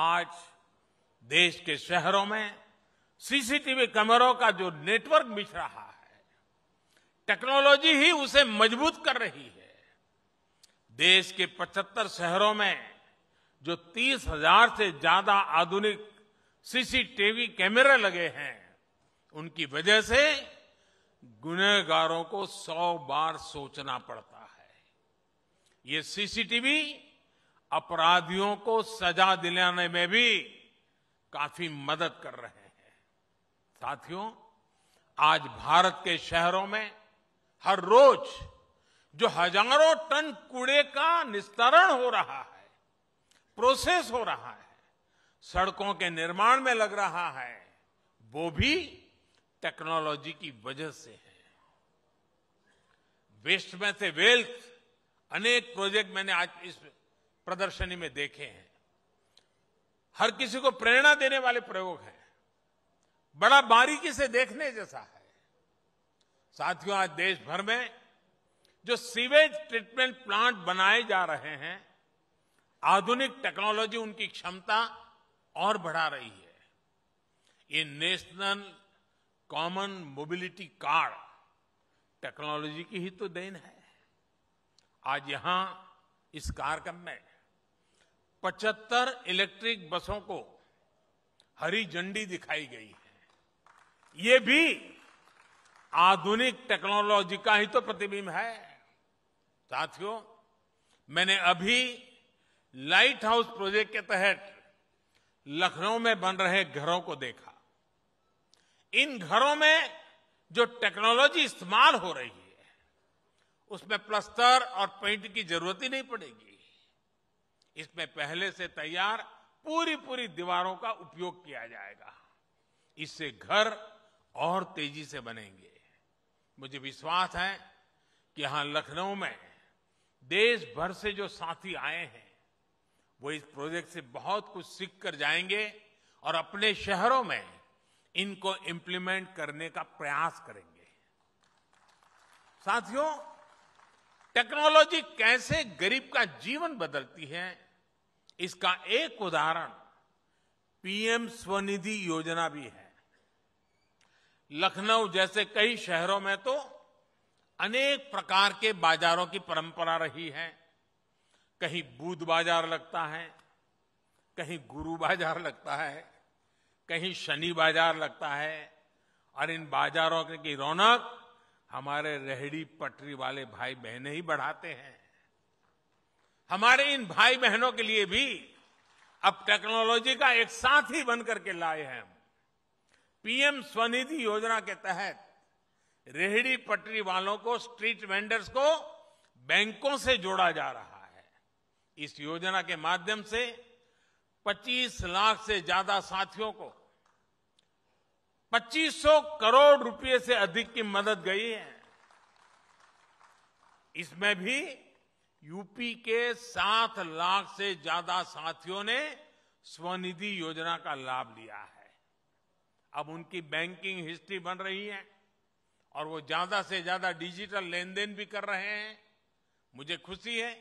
आज देश के शहरों में सीसीटीवी कैमरों का जो नेटवर्क बिछ रहा है टेक्नोलॉजी ही उसे मजबूत कर रही है देश के 75 शहरों में जो तीस हजार से ज्यादा आधुनिक सीसीटीवी कैमरे लगे हैं उनकी वजह से गुनहगारों को सौ बार सोचना पड़ता है ये सीसीटीवी अपराधियों को सजा दिलाने में भी काफी मदद कर रहे हैं साथियों आज भारत के शहरों में हर रोज जो हजारों टन कूड़े का निस्तारण हो रहा है प्रोसेस हो रहा है सड़कों के निर्माण में लग रहा है वो भी टेक्नोलॉजी की वजह से है वेस्ट में से वेल्थ अनेक प्रोजेक्ट मैंने आज इस प्रदर्शनी में देखे हैं हर किसी को प्रेरणा देने वाले प्रयोग हैं बड़ा बारीकी से देखने जैसा है साथियों आज देश भर में जो सीवेज ट्रीटमेंट प्लांट बनाए जा रहे हैं आधुनिक टेक्नोलॉजी उनकी क्षमता और बढ़ा रही है ये national common mobility card technology की ही तो देन है आज यहां इस कार्यक्रम में पचहत्तर इलेक्ट्रिक बसों को हरी झंडी दिखाई गई है ये भी आधुनिक टेक्नोलॉजी का ही तो प्रतिबिंब है साथियों मैंने अभी लाइट हाउस प्रोजेक्ट के तहत लखनऊ में बन रहे घरों को देखा इन घरों में जो टेक्नोलॉजी इस्तेमाल हो रही है उसमें प्लस्तर और पेंट की जरूरत ही नहीं पड़ेगी इसमें पहले से तैयार पूरी पूरी दीवारों का उपयोग किया जाएगा इससे घर और तेजी से बनेंगे मुझे विश्वास है कि यहां लखनऊ में देश भर से जो साथी आए हैं वो इस प्रोजेक्ट से बहुत कुछ सीख कर जाएंगे और अपने शहरों में इनको इम्प्लीमेंट करने का प्रयास करेंगे साथियों टेक्नोलॉजी कैसे गरीब का जीवन बदलती है इसका एक उदाहरण पीएम स्वनिधि योजना भी है लखनऊ जैसे कई शहरों में तो अनेक प्रकार के बाजारों की परंपरा रही है कहीं बुध बाजार लगता है कहीं गुरु बाजार लगता है कहीं शनि बाजार लगता है और इन बाजारों की रौनक हमारे रेहड़ी पटरी वाले भाई बहने ही बढ़ाते हैं हमारे इन भाई बहनों के लिए भी अब टेक्नोलॉजी का एक साथी बनकर के लाए हैं पीएम स्वनिधि योजना के तहत रेहड़ी पटरी वालों को स्ट्रीट वेंडर्स को बैंकों से जोड़ा जा रहा है इस योजना के माध्यम से 25 लाख से ज्यादा साथियों को 2500 करोड़ रुपए से अधिक की मदद गई है इसमें भी यूपी के सात लाख से ज्यादा साथियों ने स्वनिधि योजना का लाभ लिया है अब उनकी बैंकिंग हिस्ट्री बन रही है और वो ज्यादा से ज्यादा डिजिटल लेन देन भी कर रहे हैं मुझे खुशी है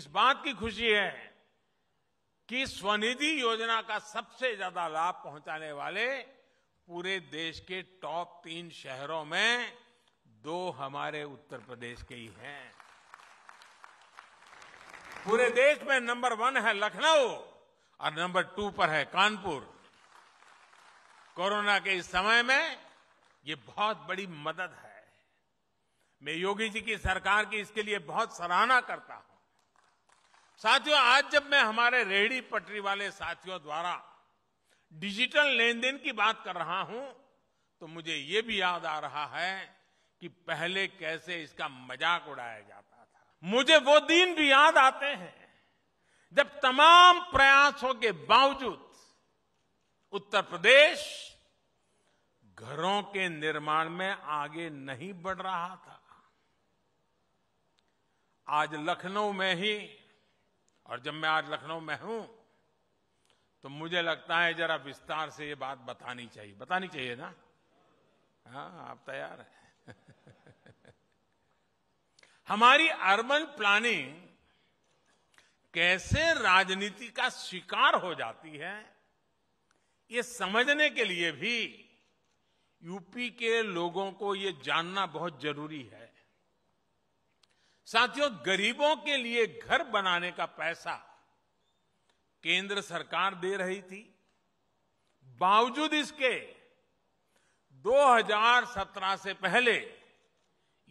इस बात की खुशी है कि स्वनिधि योजना का सबसे ज्यादा लाभ पहुंचाने वाले पूरे देश के टॉप तीन शहरों में दो हमारे उत्तर प्रदेश के ही हैं पूरे देश में नंबर वन है लखनऊ और नंबर टू पर है कानपुर कोरोना के इस समय में ये बहुत बड़ी मदद है मैं योगी जी की सरकार की इसके लिए बहुत सराहना करता हूं साथियों आज जब मैं हमारे रेहड़ी पटरी वाले साथियों द्वारा डिजिटल लेन देन की बात कर रहा हूं तो मुझे ये भी याद आ रहा है कि पहले कैसे इसका मजाक उड़ाया जाता मुझे वो दिन भी याद आते हैं जब तमाम प्रयासों के बावजूद उत्तर प्रदेश घरों के निर्माण में आगे नहीं बढ़ रहा था आज लखनऊ में ही और जब मैं आज लखनऊ में हूं तो मुझे लगता है जरा विस्तार से ये बात बतानी चाहिए बतानी चाहिए ना हाँ आप तैयार हैं हमारी अर्बन प्लानिंग कैसे राजनीति का शिकार हो जाती है ये समझने के लिए भी यूपी के लोगों को ये जानना बहुत जरूरी है साथियों गरीबों के लिए घर बनाने का पैसा केंद्र सरकार दे रही थी बावजूद इसके 2017 से पहले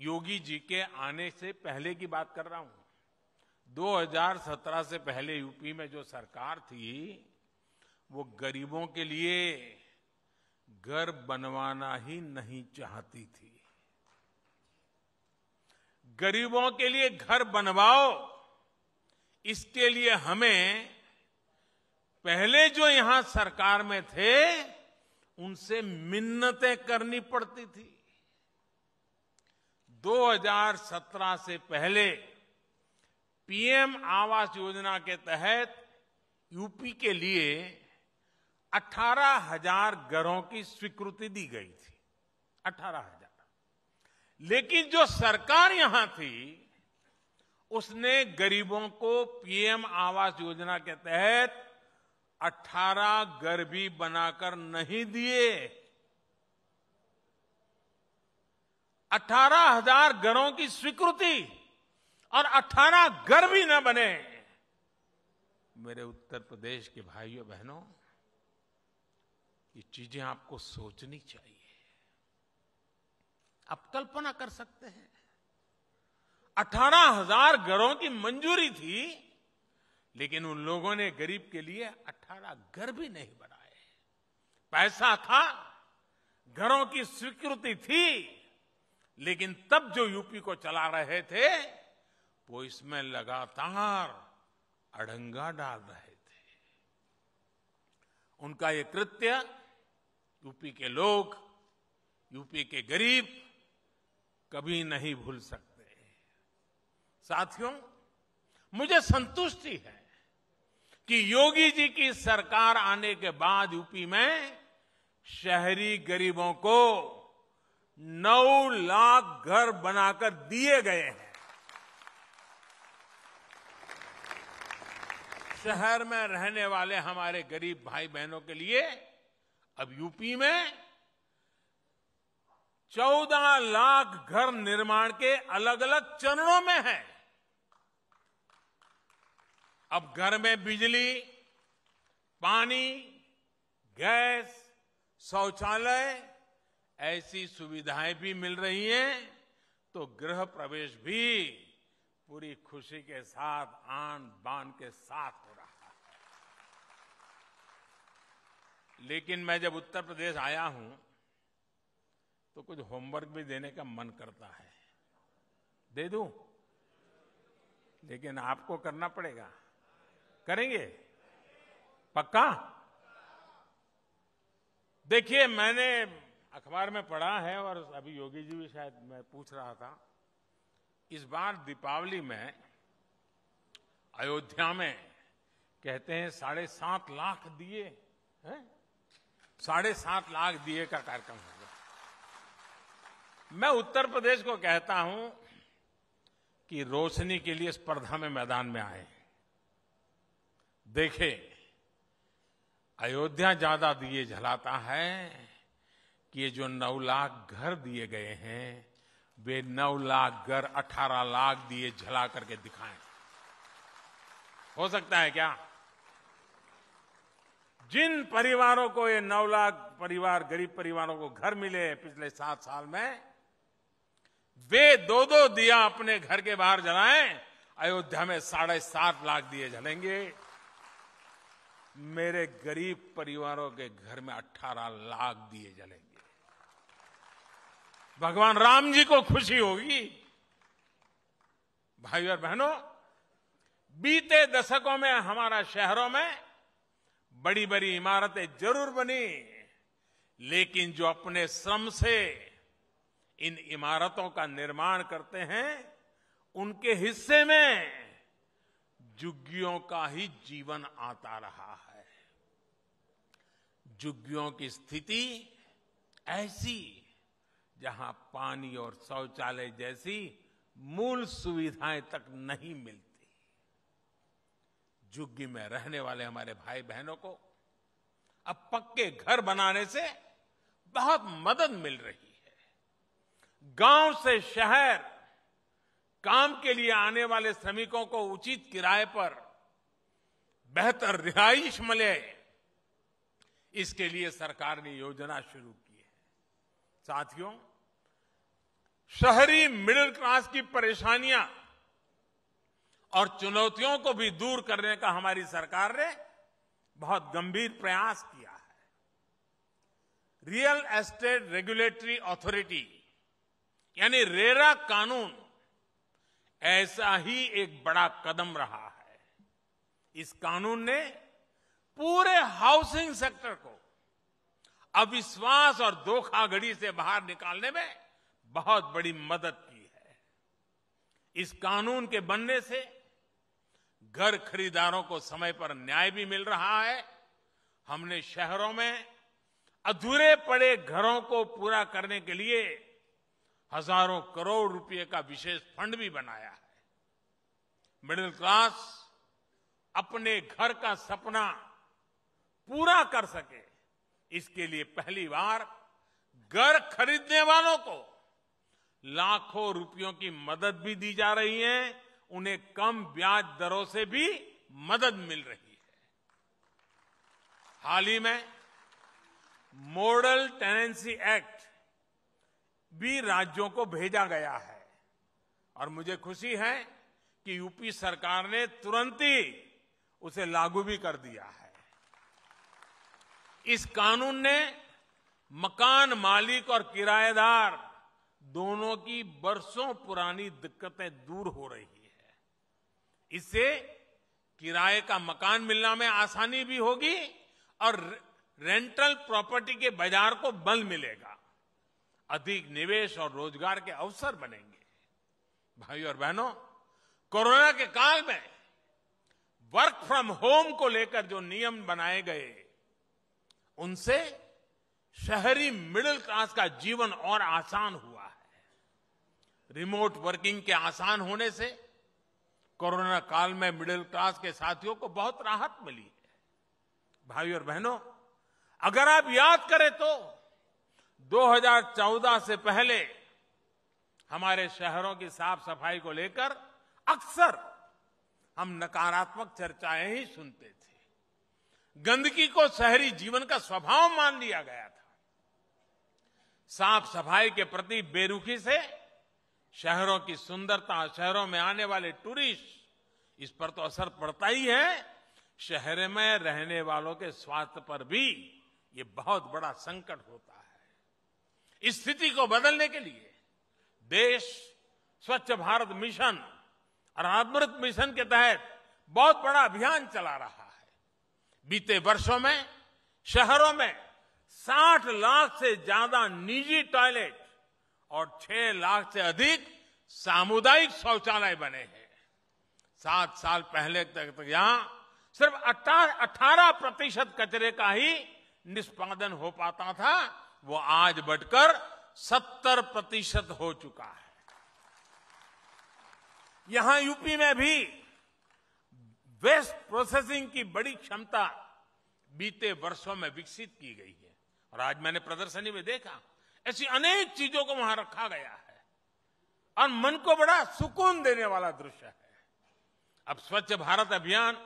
योगी जी के आने से पहले की बात कर रहा हूं 2017 से पहले यूपी में जो सरकार थी वो गरीबों के लिए घर बनवाना ही नहीं चाहती थी गरीबों के लिए घर बनवाओ इसके लिए हमें पहले जो यहां सरकार में थे उनसे मिन्नतें करनी पड़ती थी 2017 से पहले पीएम आवास योजना के तहत यूपी के लिए 18,000 घरों की स्वीकृति दी गई थी 18,000 लेकिन जो सरकार यहां थी उसने गरीबों को पीएम आवास योजना के तहत 18 घर भी बनाकर नहीं दिए अठारह हजार घरों की स्वीकृति और अठारह घर भी न बने मेरे उत्तर प्रदेश के भाइयों बहनों ये चीजें आपको सोचनी चाहिए आप कल्पना कर सकते हैं अठारह हजार घरों की मंजूरी थी लेकिन उन लोगों ने गरीब के लिए अठारह घर भी नहीं बनाए पैसा था घरों की स्वीकृति थी लेकिन तब जो यूपी को चला रहे थे वो इसमें लगातार अड़ंगा डाल रहे थे उनका ये कृत्य यूपी के लोग यूपी के गरीब कभी नहीं भूल सकते साथियों मुझे संतुष्टि है कि योगी जी की सरकार आने के बाद यूपी में शहरी गरीबों को नौ लाख घर बनाकर दिए गए हैं शहर में रहने वाले हमारे गरीब भाई बहनों के लिए अब यूपी में चौदह लाख घर निर्माण के अलग अलग चरणों में है अब घर में बिजली पानी गैस शौचालय ऐसी सुविधाएं भी मिल रही हैं तो गृह प्रवेश भी पूरी खुशी के साथ आन बान के साथ हो रहा है लेकिन मैं जब उत्तर प्रदेश आया हूं तो कुछ होमवर्क भी देने का मन करता है दे दू लेकिन आपको करना पड़ेगा करेंगे पक्का देखिए मैंने अखबार में पढ़ा है और अभी योगी जी भी शायद मैं पूछ रहा था इस बार दीपावली में अयोध्या में कहते हैं साढ़े सात लाख दिए है साढ़े सात लाख दिए का कार्यक्रम होगा मैं उत्तर प्रदेश को कहता हूं कि रोशनी के लिए स्पर्धा में मैदान में आए देखे अयोध्या ज्यादा दिए जलाता है कि ये जो नौ लाख घर दिए गए हैं वे नौ लाख घर 18 लाख दिए झला करके दिखाएं हो सकता है क्या जिन परिवारों को ये नौ लाख परिवार गरीब परिवारों को घर मिले पिछले सात साल में वे दो दो दिया अपने घर के बाहर जलाएं अयोध्या में साढ़े सात लाख दिए जलेंगे मेरे गरीब परिवारों के घर में अट्ठारह लाख दिए जलेंगे भगवान राम जी को खुशी होगी भाई और बहनों बीते दशकों में हमारा शहरों में बड़ी बड़ी इमारतें जरूर बनी लेकिन जो अपने श्रम से इन इमारतों का निर्माण करते हैं उनके हिस्से में जुग्गियों का ही जीवन आता रहा है जुग्गियों की स्थिति ऐसी जहां पानी और शौचालय जैसी मूल सुविधाएं तक नहीं मिलती जुग्गी में रहने वाले हमारे भाई बहनों को अब पक्के घर बनाने से बहुत मदद मिल रही है गांव से शहर काम के लिए आने वाले श्रमिकों को उचित किराए पर बेहतर रिहाइश मिले इसके लिए सरकार ने योजना शुरू की है साथियों शहरी मिडिल क्लास की परेशानियां और चुनौतियों को भी दूर करने का हमारी सरकार ने बहुत गंभीर प्रयास किया है रियल एस्टेट रेगुलेटरी अथॉरिटी यानी रेरा कानून ऐसा ही एक बड़ा कदम रहा है इस कानून ने पूरे हाउसिंग सेक्टर को अविश्वास और धोखाघड़ी से बाहर निकालने में बहुत बड़ी मदद की है इस कानून के बनने से घर खरीदारों को समय पर न्याय भी मिल रहा है हमने शहरों में अधूरे पड़े घरों को पूरा करने के लिए हजारों करोड़ रुपए का विशेष फंड भी बनाया है मिडिल क्लास अपने घर का सपना पूरा कर सके इसके लिए पहली बार घर खरीदने वालों को लाखों रुपयों की मदद भी दी जा रही है उन्हें कम ब्याज दरों से भी मदद मिल रही है हाल ही में मॉडल टेनेंसी एक्ट भी राज्यों को भेजा गया है और मुझे खुशी है कि यूपी सरकार ने तुरंत ही उसे लागू भी कर दिया है इस कानून ने मकान मालिक और किराएदार दोनों की बरसों पुरानी दिक्कतें दूर हो रही है इससे किराए का मकान मिलना में आसानी भी होगी और रेंटल प्रॉपर्टी के बाजार को बल मिलेगा अधिक निवेश और रोजगार के अवसर बनेंगे भाई और बहनों कोरोना के काल में वर्क फ्रॉम होम को लेकर जो नियम बनाए गए उनसे शहरी मिडिल क्लास का जीवन और आसान हुआ रिमोट वर्किंग के आसान होने से कोरोना काल में मिडिल क्लास के साथियों को बहुत राहत मिली है भाई और बहनों अगर आप याद करें तो 2014 से पहले हमारे शहरों की साफ सफाई को लेकर अक्सर हम नकारात्मक चर्चाएं ही सुनते थे गंदगी को शहरी जीवन का स्वभाव मान लिया गया था साफ सफाई के प्रति बेरुखी से शहरों की सुंदरता शहरों में आने वाले टूरिस्ट इस पर तो असर पड़ता ही है शहर में रहने वालों के स्वास्थ्य पर भी ये बहुत बड़ा संकट होता है इस स्थिति को बदलने के लिए देश स्वच्छ भारत मिशन और अमृत मिशन के तहत बहुत बड़ा अभियान चला रहा है बीते वर्षों में शहरों में 60 लाख से ज्यादा निजी टॉयलेट और छह लाख से अधिक सामुदायिक शौचालय बने हैं सात साल पहले तक तक यहां सिर्फ अट्ठारह प्रतिशत कचरे का ही निष्पादन हो पाता था वो आज बढ़कर सत्तर प्रतिशत हो चुका है यहां यूपी में भी वेस्ट प्रोसेसिंग की बड़ी क्षमता बीते वर्षों में विकसित की गई है और आज मैंने प्रदर्शनी में देखा ऐसी अनेक चीजों को वहां रखा गया है और मन को बड़ा सुकून देने वाला दृश्य है अब स्वच्छ भारत अभियान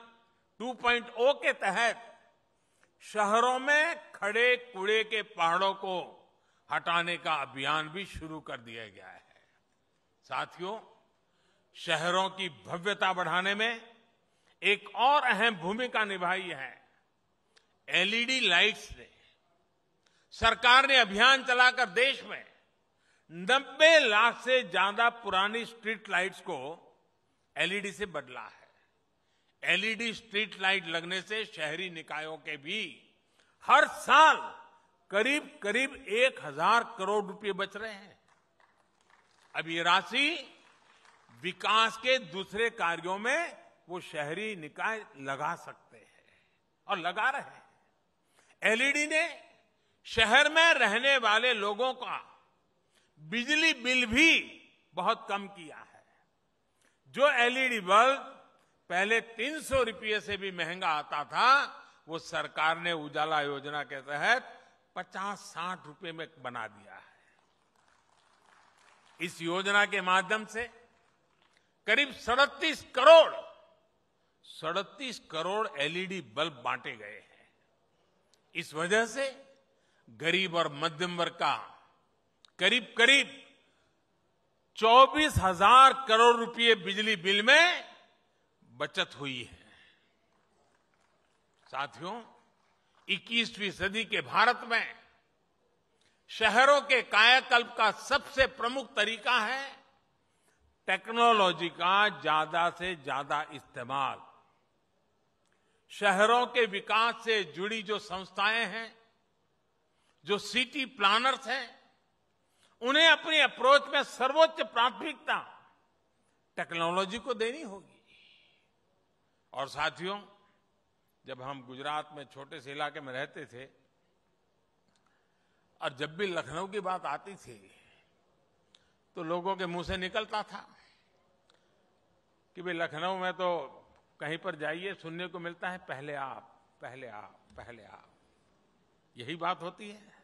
2.0 के तहत शहरों में खड़े कूड़े के पहाड़ों को हटाने का अभियान भी शुरू कर दिया गया है साथियों शहरों की भव्यता बढ़ाने में एक और अहम भूमिका निभाई है एलईडी लाइट्स ने सरकार ने अभियान चलाकर देश में 90 लाख से ज्यादा पुरानी स्ट्रीट लाइट्स को एलईडी से बदला है एलईडी स्ट्रीट लाइट लगने से शहरी निकायों के भी हर साल करीब करीब एक हजार करोड़ रुपए बच रहे हैं अब ये राशि विकास के दूसरे कार्यों में वो शहरी निकाय लगा सकते हैं और लगा रहे हैं एलईडी ने शहर में रहने वाले लोगों का बिजली बिल भी बहुत कम किया है जो एलईडी बल्ब पहले 300 रुपये से भी महंगा आता था वो सरकार ने उजाला योजना के तहत 50-60 रुपए में बना दिया है इस योजना के माध्यम से करीब सड़तीस करोड़ सड़तीस करोड़ एलईडी बल्ब बांटे गए हैं इस वजह से गरीब और मध्यम वर्ग का करीब करीब चौबीस हजार करोड़ रुपए बिजली बिल में बचत हुई है साथियों 21वीं सदी के भारत में शहरों के कायाकल्प का सबसे प्रमुख तरीका है टेक्नोलॉजी का ज्यादा से ज्यादा इस्तेमाल शहरों के विकास से जुड़ी जो संस्थाएं हैं जो सिटी प्लानर्स हैं उन्हें अपनी अप्रोच में सर्वोच्च प्राथमिकता टेक्नोलॉजी को देनी होगी और साथियों जब हम गुजरात में छोटे से इलाके में रहते थे और जब भी लखनऊ की बात आती थी तो लोगों के मुंह से निकलता था कि भाई लखनऊ में तो कहीं पर जाइए सुनने को मिलता है पहले आप पहले आप पहले आप यही बात होती है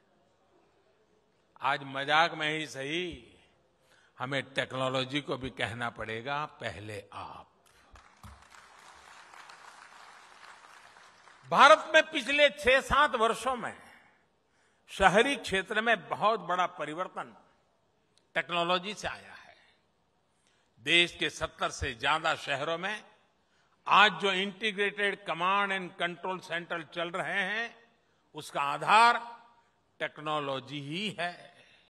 आज मजाक में ही सही हमें टेक्नोलॉजी को भी कहना पड़ेगा पहले आप भारत में पिछले छह सात वर्षों में शहरी क्षेत्र में बहुत बड़ा परिवर्तन टेक्नोलॉजी से आया है देश के सत्तर से ज्यादा शहरों में आज जो integrated command and control centre चल रहे हैं उसका आधार टेक्नोलॉजी ही है